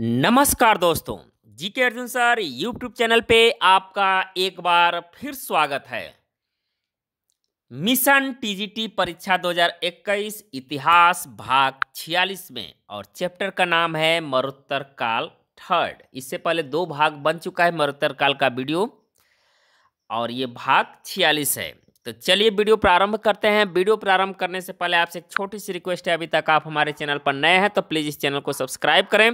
नमस्कार दोस्तों जी के अर्जुन सर यूट्यूब चैनल पे आपका एक बार फिर स्वागत है मिशन टीजीटी परीक्षा 2021 इतिहास भाग 46 में और चैप्टर का नाम है मरुत्तर काल थर्ड इससे पहले दो भाग बन चुका है मरुत्तर काल का वीडियो और ये भाग 46 है तो चलिए वीडियो प्रारंभ करते हैं वीडियो प्रारंभ करने से पहले आपसे एक छोटी सी रिक्वेस्ट है अभी तक आप हमारे चैनल पर नए हैं तो प्लीज़ इस चैनल को सब्सक्राइब करें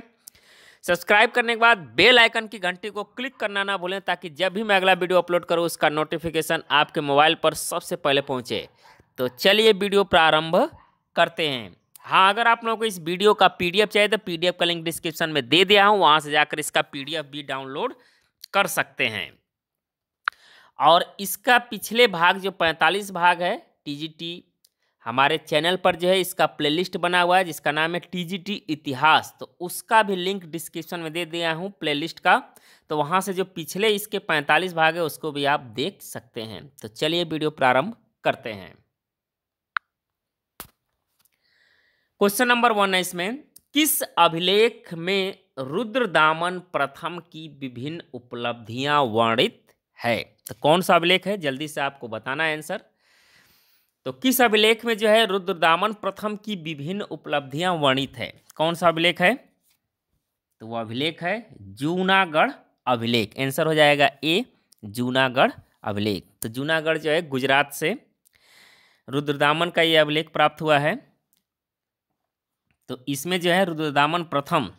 सब्सक्राइब करने के बाद बेल आइकन की घंटी को क्लिक करना ना भूलें ताकि जब भी मैं अगला वीडियो अपलोड करूँ उसका नोटिफिकेशन आपके मोबाइल पर सबसे पहले पहुँचे तो चलिए वीडियो प्रारंभ करते हैं हाँ अगर आप लोगों को इस वीडियो का पीडीएफ चाहिए तो पीडीएफ का लिंक डिस्क्रिप्शन में दे दिया हूँ वहाँ से जाकर इसका पीडीएफ भी डाउनलोड कर सकते हैं और इसका पिछले भाग जो पैंतालीस भाग है टीजीटी हमारे चैनल पर जो है इसका प्लेलिस्ट बना हुआ है जिसका नाम है टीजीटी इतिहास तो उसका भी लिंक डिस्क्रिप्शन में दे दिया हूँ प्लेलिस्ट का तो वहाँ से जो पिछले इसके 45 भाग है उसको भी आप देख सकते हैं तो चलिए वीडियो प्रारंभ करते हैं क्वेश्चन नंबर वन है इसमें किस अभिलेख में रुद्रदामन प्रथम की विभिन्न उपलब्धियां वर्णित है तो कौन सा अभिलेख है जल्दी से आपको बताना है आंसर तो किस अभिलेख में जो है रुद्रदामन प्रथम की विभिन्न उपलब्धियां वर्णित है कौन सा अभिलेख है तो वह अभिलेख है जूनागढ़ अभिलेख आंसर हो जाएगा ए जूनागढ़ अभिलेख तो जूनागढ़ जो है गुजरात से रुद्रदामन का ये अभिलेख प्राप्त हुआ है तो इसमें जो है रुद्रदामन प्रथम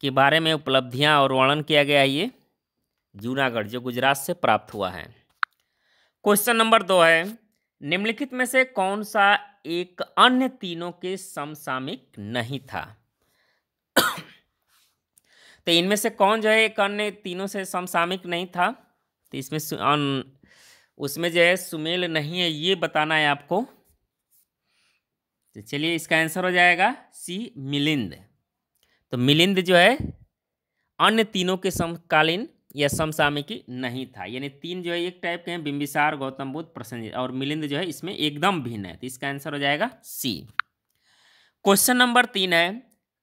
के बारे में उपलब्धियां और वर्णन किया गया ये जूनागढ़ जो गुजरात से प्राप्त हुआ है क्वेश्चन नंबर दो है निम्नलिखित में से कौन सा एक अन्य तीनों के समसामयिक नहीं था तो इनमें से कौन जो है एक अन्य तीनों से समसामयिक नहीं था तो इसमें उसमें जो है सुमेल नहीं है ये बताना है आपको तो चलिए इसका आंसर हो जाएगा सी मिलिंद तो मिलिंद जो है अन्य तीनों के समकालीन यह समसामयिकी नहीं था यानी तीन जो है एक टाइप के हैं बिंबिसार गौतम बुद्ध प्रसन्न और मिलिंद जो है इसमें एकदम भिन्न है तो इसका आंसर हो जाएगा सी क्वेश्चन नंबर तीन है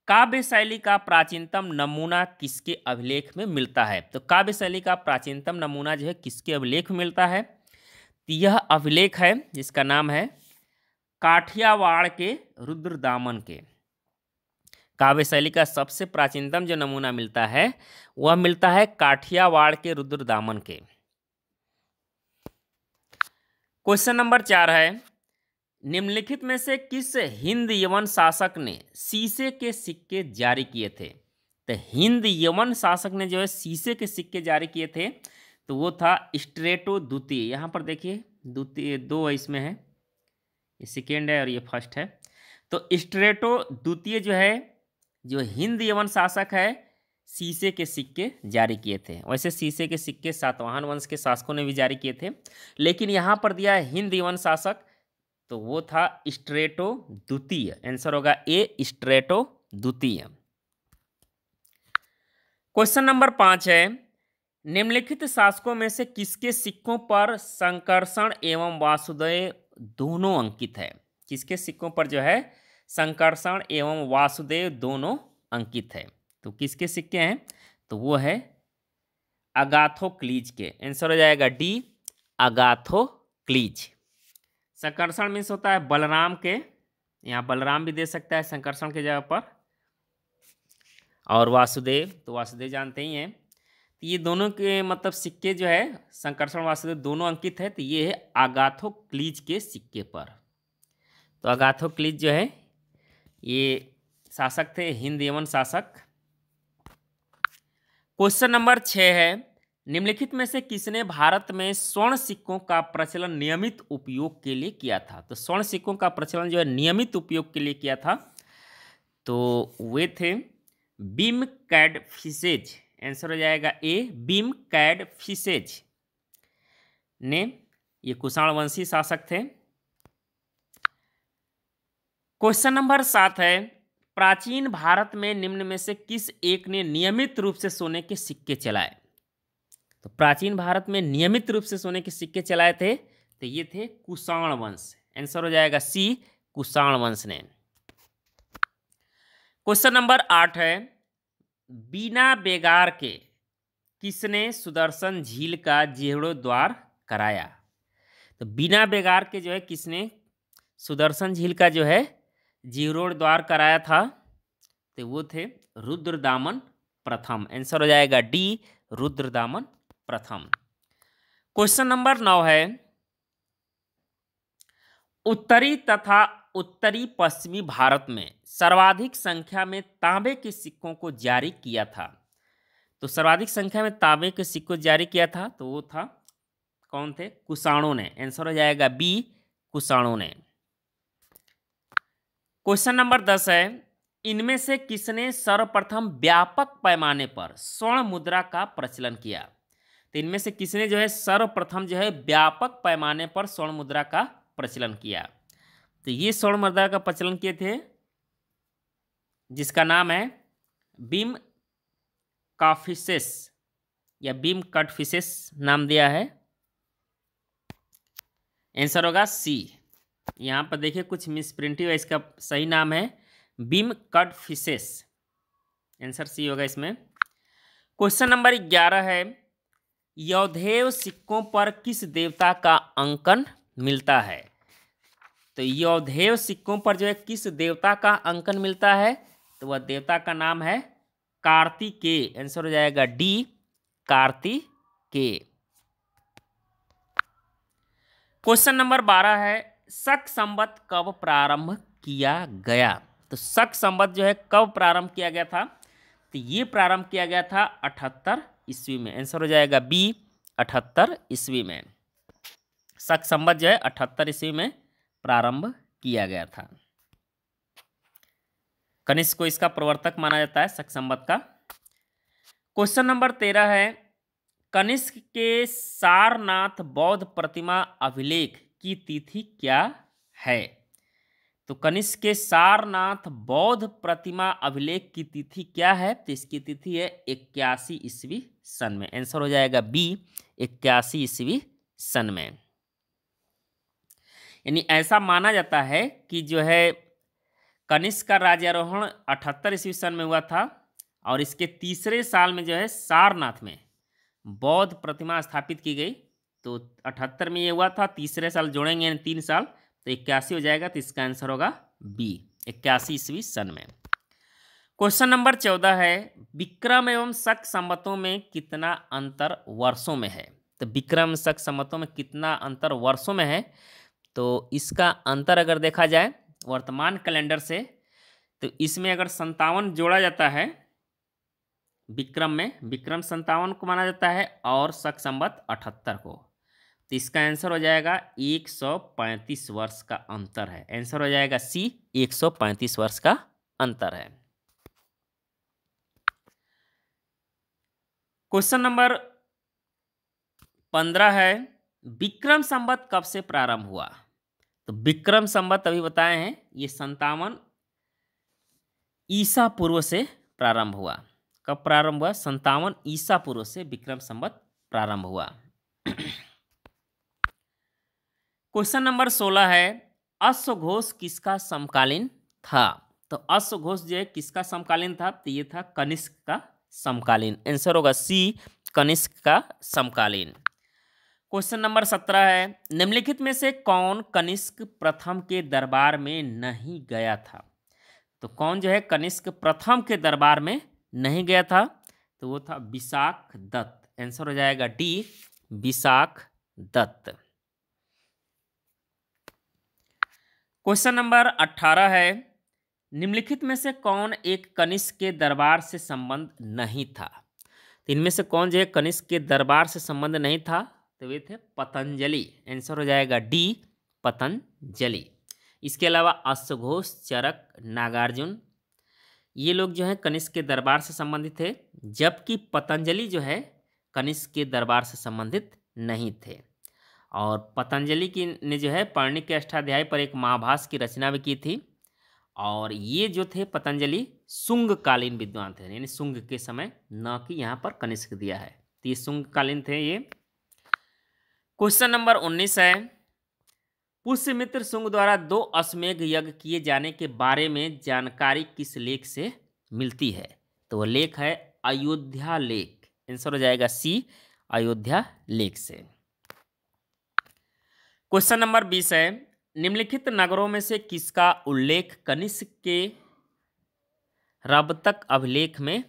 काव्य शैली का प्राचीनतम नमूना किसके अभिलेख में मिलता है तो काव्य शैली का प्राचीनतम नमूना जो है किसके अभिलेख में मिलता है तो यह अभिलेख है जिसका नाम है काठियावाड़ के रुद्रदामन के काव्य शैली का सबसे प्राचीनतम जो नमूना मिलता है वह मिलता है काठियावाड़ के रुद्र दामन के क्वेश्चन नंबर चार है निम्नलिखित में से किस हिंद यवन शासक ने शीशे के सिक्के जारी किए थे तो हिंद यवन शासक ने जो है शीशे के सिक्के जारी किए थे तो वो था स्ट्रेटो द्वितीय यहाँ पर देखिए द्वितीय दो इसमें है ये सेकेंड है और ये फर्स्ट है तो स्ट्रेटो द्वितीय जो है जो हिंद यवन शासक है शीशे के सिक्के जारी किए थे वैसे शीशे के सिक्के सातवाहन वंश के शासकों ने भी जारी किए थे लेकिन यहाँ पर दिया है हिंद यवन शासक तो वो था स्ट्रेटो द्वितीय आंसर होगा ए स्ट्रेटो द्वितीय क्वेश्चन नंबर पाँच है निम्नलिखित शासकों में से किसके सिक्कों पर संकर्षण एवं वासुदेव दोनों अंकित है किसके सिक्कों पर जो है संकर्षण एवं वासुदेव दोनों अंकित है तो किसके सिक्के हैं तो वो है अगाथो क्लीज के आंसर हो जाएगा डी अगाथो क्लीज संकर्षण मीन्स होता है बलराम के यहाँ बलराम भी दे सकता है संकर्षण के जगह पर और वासुदेव तो वासुदेव जानते ही हैं तो ये दोनों के मतलब सिक्के जो है संकर्षण वासुदेव दोनों अंकित है तो ये है अगाथो क्लीज के सिक्के पर तो अगाथो क्लीज जो है ये शासक थे हिंद यमन शासक क्वेश्चन नंबर छः है निम्नलिखित में से किसने भारत में स्वर्ण सिक्कों का प्रचलन नियमित उपयोग के लिए किया था तो स्वर्ण सिक्कों का प्रचलन जो है नियमित उपयोग के लिए किया था तो वे थे बीम कैड फिसेज आंसर हो जाएगा ए बीम कैड फिसेज ने ये कुषाणवंशी शासक थे क्वेश्चन नंबर सात है प्राचीन भारत में निम्न में से किस एक ने नियमित रूप से सोने के सिक्के चलाए तो प्राचीन भारत में नियमित रूप से सोने के सिक्के चलाए थे तो ये थे कुषाण वंश आंसर हो जाएगा सी कुषाण वंश ने क्वेश्चन नंबर आठ है बिना बेगार के किसने सुदर्शन झील का जीर्णोद्वार कराया तो बिना बेगार के जो है किसने सुदर्शन झील का जो है जीरोद्वार कराया था तो वो थे रुद्रदामन प्रथम आंसर हो जाएगा डी रुद्रदामन प्रथम क्वेश्चन नंबर नौ है उत्तरी तथा उत्तरी पश्चिमी भारत में सर्वाधिक संख्या में तांबे के सिक्कों को जारी किया था तो सर्वाधिक संख्या में तांबे के सिक्कों जारी किया था तो वो था कौन थे कुषाणों ने आंसर हो जाएगा बी कुषाणों ने क्वेश्चन नंबर दस है इनमें से किसने सर्वप्रथम व्यापक पैमाने पर स्वर्ण मुद्रा का प्रचलन किया तो इनमें से किसने जो है सर्वप्रथम जो है व्यापक पैमाने पर स्वर्ण मुद्रा का प्रचलन किया तो ये स्वर्ण मुद्रा का प्रचलन किए थे जिसका नाम है बीम काफिसेस या बीम कटफिसेस नाम दिया है आंसर होगा सी यहाँ पर देखिए कुछ मिस प्रिंटिव है इसका सही नाम है बीम कट फिशेस आंसर सी होगा इसमें क्वेश्चन नंबर ग्यारह है यौधेव सिक्कों पर किस देवता का अंकन मिलता है तो यौधेव सिक्कों पर जो है किस देवता का अंकन मिलता है तो वह देवता का नाम है के आंसर हो जाएगा डी के क्वेश्चन नंबर बारह है शक संबत कब प्रारंभ किया गया तो शक संबत जो है कब प्रारंभ किया गया था तो ये प्रारंभ किया गया था अठहत्तर ईस्वी में आंसर हो जाएगा बी अठहत्तर ईस्वी में शक संबत जो है अठहत्तर ईस्वी में प्रारंभ किया गया था कनिष्क को इसका प्रवर्तक माना जाता है शक संबत का क्वेश्चन नंबर तेरह है कनिष्क के सारनाथ बौद्ध प्रतिमा अभिलेख की तिथि क्या है तो कनिष्क के सारनाथ बौद्ध प्रतिमा अभिलेख की तिथि क्या है तो इसकी तिथि है इक्यासी ईस्वी सन में आंसर हो जाएगा बी इक्यासी ईस्वी सन में यानी ऐसा माना जाता है कि जो है कनिष्क का राज्यारोहण अठहत्तर ईस्वी सन में हुआ था और इसके तीसरे साल में जो है सारनाथ में बौद्ध प्रतिमा स्थापित की गई तो अठहत्तर में ये हुआ था तीसरे साल जोड़ेंगे यानी तीन साल तो इक्यासी हो जाएगा तो इसका आंसर होगा बी इक्यासी ईस्वी सन में क्वेश्चन नंबर चौदह है विक्रम एवं शक सम्मतों में कितना अंतर वर्षों में है तो विक्रम शक सम्मतों में कितना अंतर वर्षों में है तो इसका अंतर अगर देखा जाए वर्तमान कैलेंडर से तो इसमें अगर संतावन जोड़ा जाता है विक्रम में विक्रम संतावन को माना जाता है और शक संबत अठहत्तर को तो इसका आंसर हो जाएगा 135 वर्ष का अंतर है आंसर हो जाएगा सी 135 वर्ष का अंतर है क्वेश्चन नंबर पंद्रह है विक्रम संबत कब से प्रारंभ हुआ तो विक्रम संबत अभी बताए हैं ये संतावन ईसा पूर्व से प्रारंभ हुआ कब प्रारंभ हुआ संतावन ईसा पूर्व से विक्रम संबत प्रारंभ हुआ क्वेश्चन नंबर सोलह है अश्वघोष किसका समकालीन था तो अश्वघोष जो है किसका समकालीन था तो ये था कनिष्क का समकालीन आंसर होगा सी कनिष्क का समकालीन क्वेश्चन नंबर सत्रह है निम्नलिखित में से कौन कनिष्क प्रथम के दरबार में नहीं गया था तो कौन जो है कनिष्क प्रथम के दरबार में नहीं गया था तो वो था विशाख दत्त आंसर हो जाएगा D Vishakhadatta question number अट्ठारह है निम्नलिखित में से कौन एक कनिष्क के दरबार से संबंध नहीं था तो इनमें से कौन जो है कनिष्क के दरबार से संबंध नहीं था तो वे थे पतंजलि आंसर हो जाएगा डी पतंजलि इसके अलावा अश्वघोष चरक नागार्जुन ये लोग जो है कनिष्क के दरबार से संबंधित थे जबकि पतंजलि जो है कनिष्क के दरबार से संबंधित नहीं थे और पतंजलि की ने जो है पर्णिक के अष्टाध्याय पर एक महाभाष की रचना भी की थी और ये जो थे पतंजलि शुंगकालीन विद्वान थे यानी शुंग के समय न कि यहाँ पर कनिष्क दिया है तो ये शुंगकालीन थे ये क्वेश्चन नंबर उन्नीस है पुष्यमित्र शुंग द्वारा दो अश्वमेघ यज्ञ किए जाने के बारे में जानकारी किस लेख से मिलती है तो वह लेख है अयोध्या लेख आंसर हो जाएगा सी अयोध्या लेख से क्वेश्चन नंबर बीस है निम्नलिखित नगरों में से किसका उल्लेख कनिष्क के रब तक अभिलेख में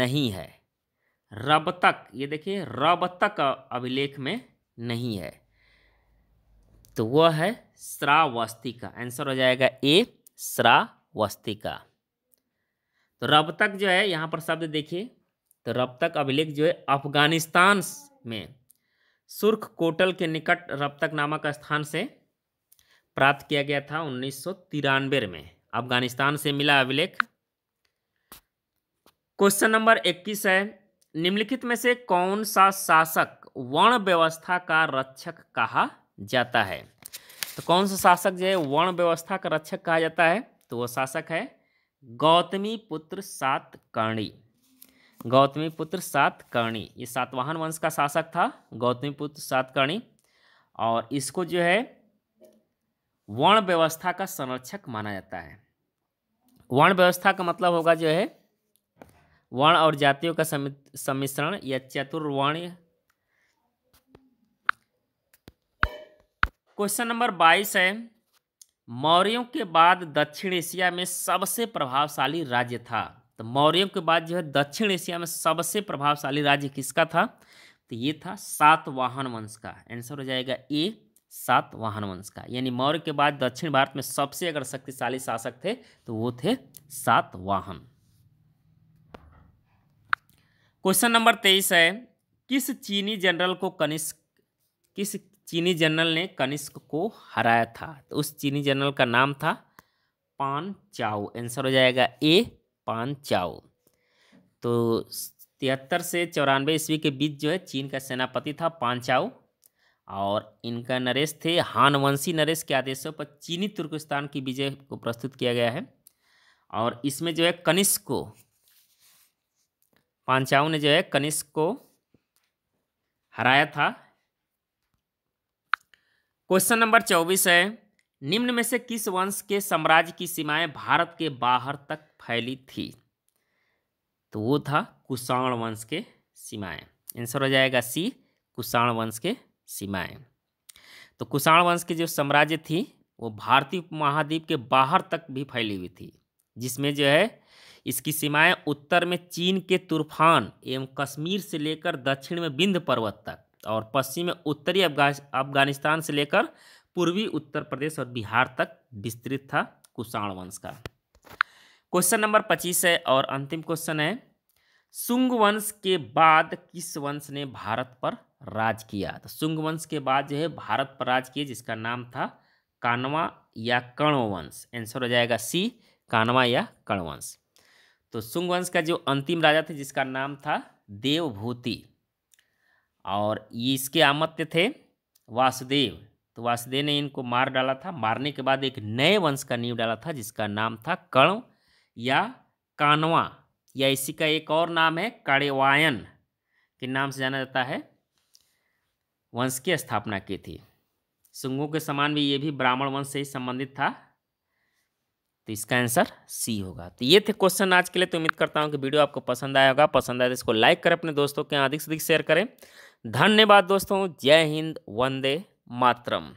नहीं है रब तक ये देखिए रब तक अभिलेख में नहीं है तो वह है श्रावस्ती का आंसर हो जाएगा ए श्रावस्ती का तो रब तक जो है यहाँ पर शब्द देखिए तो रब तक अभिलेख जो है अफगानिस्तान में सुर्ख कोटल के निकट रबतक नामक स्थान से प्राप्त किया गया था उन्नीस में अफगानिस्तान से मिला अभिलेख क्वेश्चन नंबर 21 है निम्नलिखित में से कौन सा शासक वर्ण व्यवस्था का रक्षक कहा जाता है तो कौन सा शासक जो है वर्ण व्यवस्था का रक्षक कहा जाता है तो वह शासक है गौतमी पुत्र सात कर्णी गौतमी पुत्र सातकर्णी ये सातवाहन वंश का शासक था गौतमी पुत्र सातकर्णी और इसको जो है वर्ण व्यवस्था का संरक्षक माना जाता है वर्ण व्यवस्था का मतलब होगा जो है वर्ण और जातियों का सम्मिश्रण या चतुर्वर्ण क्वेश्चन नंबर बाईस है मौर्यों के बाद दक्षिण एशिया में सबसे प्रभावशाली राज्य था तो मौर्यों के बाद जो है दक्षिण एशिया में सबसे प्रभावशाली राज्य किसका था तो ये था सातवाहन वंश का आंसर हो जाएगा ए सातवाहन वंश का यानी मौर्य के बाद दक्षिण भारत में सबसे अगर शक्तिशाली शासक थे तो वो थे सातवाहन क्वेश्चन नंबर तेईस है किस चीनी जनरल को कनिष्क किस चीनी जनरल ने कनिष्क को हराया था तो उस चीनी जनरल का नाम था पान चाओ आंसर हो जाएगा ए पान चाओ तो तिहत्तर से चौरानवे ईस्वी के बीच जो है चीन का सेनापति था पानचाओ और इनका नरेश थे हानवंशी नरेश के आदेशों पर चीनी तुर्किस्तान की विजय को प्रस्तुत किया गया है और इसमें जो है कनिष्क को पांचाओं ने जो है कनिष्क को हराया था क्वेश्चन नंबर चौबीस है निम्न में से किस वंश के साम्राज्य की सीमाएं भारत के बाहर तक फैली थी तो वो था कुषाण वंश के सीमाएं आंसर हो जाएगा सी कुषाण वंश के सीमाएं तो कुषाण वंश की जो साम्राज्य थी वो भारतीय महाद्वीप के बाहर तक भी फैली हुई थी जिसमें जो है इसकी सीमाएं उत्तर में चीन के तूफान एवं कश्मीर से लेकर दक्षिण में बिंद पर्वत तक और पश्चिम में उत्तरी अफगानिस्तान से लेकर पूर्वी उत्तर प्रदेश और बिहार तक विस्तृत था कुषाण वंश का क्वेश्चन नंबर पच्चीस है और अंतिम क्वेश्चन है शुंग वंश के बाद किस वंश ने भारत पर राज किया तो शुंग वंश के बाद जो है भारत पर राज किए जिसका नाम था कानवा या कर्णवंश आंसर हो जाएगा सी कानवा या कर्णवंश तो शुंग वंश का जो अंतिम राजा थे जिसका नाम था देवभूति और इसके आमत्य थे वासुदेव तो वासुदेव ने इनको मार डाला था मारने के बाद एक नए वंश का नींव डाला था जिसका नाम था कण या कानवा या इसी का एक और नाम है काड़ेवायन के नाम से जाना जाता है वंश की स्थापना की थी सुंगों के समान भी ये भी ब्राह्मण वंश से ही संबंधित था तो इसका आंसर सी होगा तो ये थे क्वेश्चन आज के लिए तो उम्मीद करता हूँ कि वीडियो आपको पसंद आया होगा पसंद आया तो इसको लाइक करें अपने दोस्तों के यहाँ अधिक से अधिक शेयर करें धन्यवाद दोस्तों जय हिंद वंदे मातरम